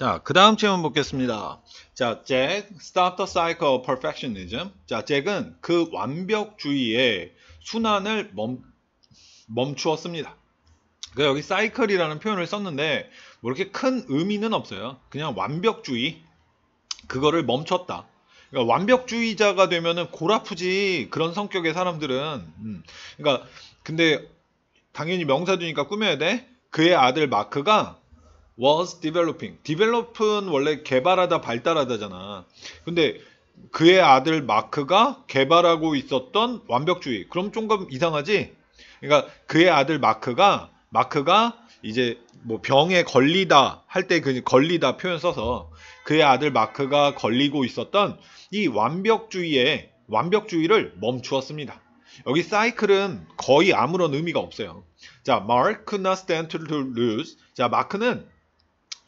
자, 그 다음 질문 보겠습니다. 자, 잭, Stop the Cycle of Perfectionism. 자, 잭은 그 완벽주의의 순환을 멈, 멈추었습니다. 그 여기 사이클이라는 표현을 썼는데 뭐 이렇게 큰 의미는 없어요. 그냥 완벽주의 그거를 멈췄다. 그러니까 완벽주의자가 되면은 골아프지 그런 성격의 사람들은 음. 그러니까 근데 당연히 명사주니까 꾸며야 돼. 그의 아들 마크가 was developing. develop은 원래 개발하다 발달하다잖아. 근데 그의 아들 마크가 개발하고 있었던 완벽주의. 그럼 조금 이상하지? 그러니까 그의 아들 마크가 마크가 이제 뭐 병에 걸리다 할 때그 걸리다 표현 써서 그의 아들 마크가 걸리고 있었던 이 완벽주의의 완벽주의를 멈추었습니다. 여기 사이클은 거의 아무런 의미가 없어요. 자, Mark could 자, 마크는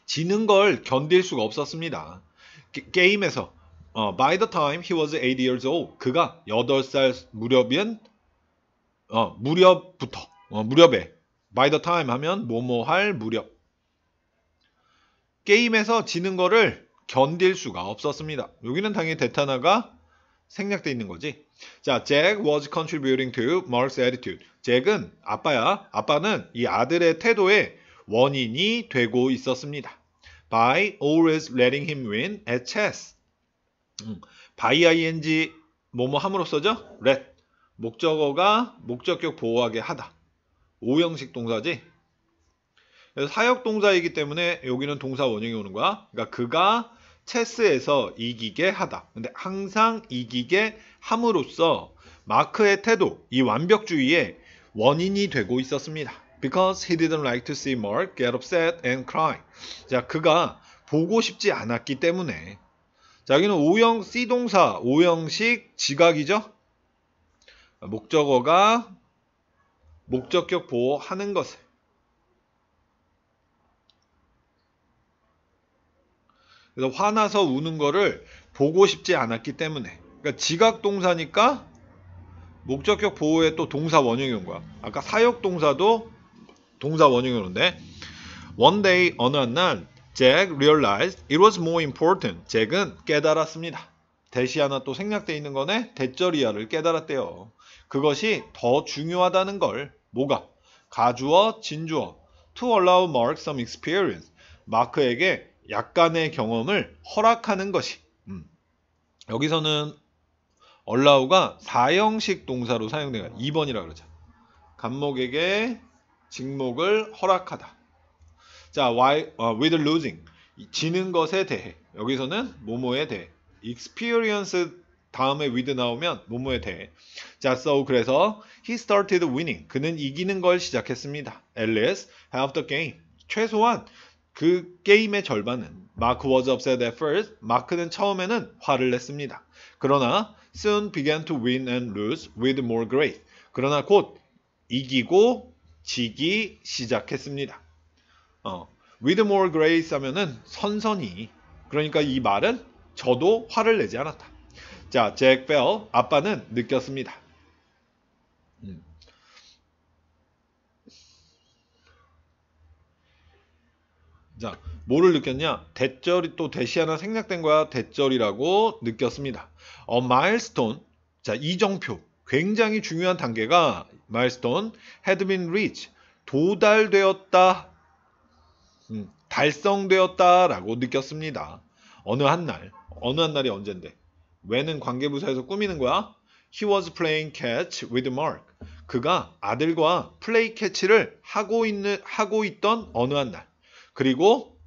지는 걸 견딜 수가 없었습니다. 게, 게임에서 어, by the time he was 8 years old 그가 8살 무렵인 어, 무렵부터 어, 무렵에 by the time 하면 뭐뭐 할 무렵 게임에서 지는 거를 견딜 수가 없었습니다. 여기는 당연히 데타나가 생략돼 있는 거지. 자, Jack was contributing to Mark's attitude. 잭은 아빠야, 아빠는 이 아들의 태도에 원인이 되고 있었습니다. by always letting him win at chess. 음, by ing 뭐뭐 함으로써죠? let 목적어가 목적격 보호하게 하다. 5형식 동사지. 사역 동사이기 때문에 여기는 동사 원형이 오는 거야. 그러니까 그가 체스에서 이기게 하다. 근데 항상 이기게 함으로써 마크의 태도, 이 완벽주의의 원인이 되고 있었습니다. because he didn't like to see Mark get upset and cry. 자, 그가 보고 싶지 않았기 때문에. 자, 여기는 오형 C 동사, 오형식 지각이죠. 목적어가 목적격 보호하는 것을. 그래서 화나서 우는 거를 보고 싶지 않았기 때문에. 그러니까 지각 동사니까 목적격 보호에 또 동사 원형이 온 거야. 아까 사역 동사도 동사 원형으로인데 One day 어느 한날 Jack realized it was more important. 잭은 깨달았습니다. 대시 하나 또 생략되어 있는 거네. 대절이야를 깨달았대요. 그것이 더 중요하다는 걸 뭐가? 가주어, 진주어. To allow Mark some experience. 마크에게 약간의 경험을 허락하는 것이. 음. 여기서는 allow가 사형식 동사로 사용되요 2번이라 그러죠. 감목에게 직목을 허락하다. 자, why, uh, with losing. 지는 것에 대해. 여기서는 모모에 대해. experience 다음에 with 나오면 모모에 대해. 자, so 그래서 he started winning. 그는 이기는 걸 시작했습니다. at least half the game. 최소한 그 게임의 절반은 마크 was upset at first. 마크는 처음에는 화를 냈습니다. 그러나 soon began to win and lose with more grace. 그러나 곧 이기고 지기 시작했습니다. 어, with more grace 하면은 선선히 그러니까 이 말은 저도 화를 내지 않았다. 자, 잭 벨, 아빠는 느꼈습니다. 음. 자, 뭐를 느꼈냐? 대절이 또 대시 하나 생략된 거야. 대절이라고 느꼈습니다. 어, 마일스톤. 자, 이정표. 굉장히 중요한 단계가 마일스톤 헤드민 리치, 도달되었다 음, 달성되었다라고 느꼈습니다. 어느 한 날 어느 한날이 언젠데 왜는 관계부사에서 꾸미는 거야? He was playing catch with Mark. 그가 아들과 플레이 캐치를 하고 있는 하고 있던 어느 한 날 그리고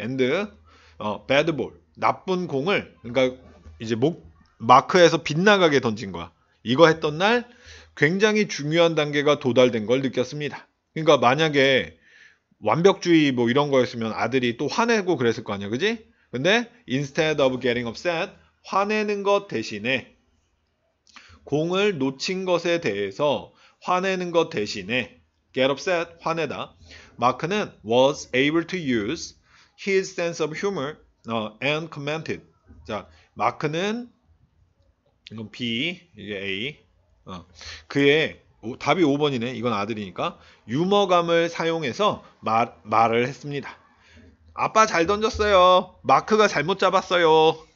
and 어, bad ball 나쁜 공을 그러니까 이제 목 마크에서 빗나가게 던진 거야. 이거 했던 날 굉장히 중요한 단계가 도달된 걸 느꼈습니다. 그러니까 만약에 완벽주의 뭐 이런 거였으면 아들이 또 화내고 그랬을 거 아니야, 그지? 근데 instead of getting upset, 화내는 것 대신에 공을 놓친 것에 대해서 화내는 것 대신에 get upset, 화내다. 마크는 was able to use his sense of humor uh, and commented. 자, 마크는 이건 B, 이게 A. 어. 그의 오, 답이 5번이네. 이건 아들이니까 유머감을 사용해서 말, 말을 했습니다. 아빠 잘 던졌어요. 마크가 잘못 잡았어요.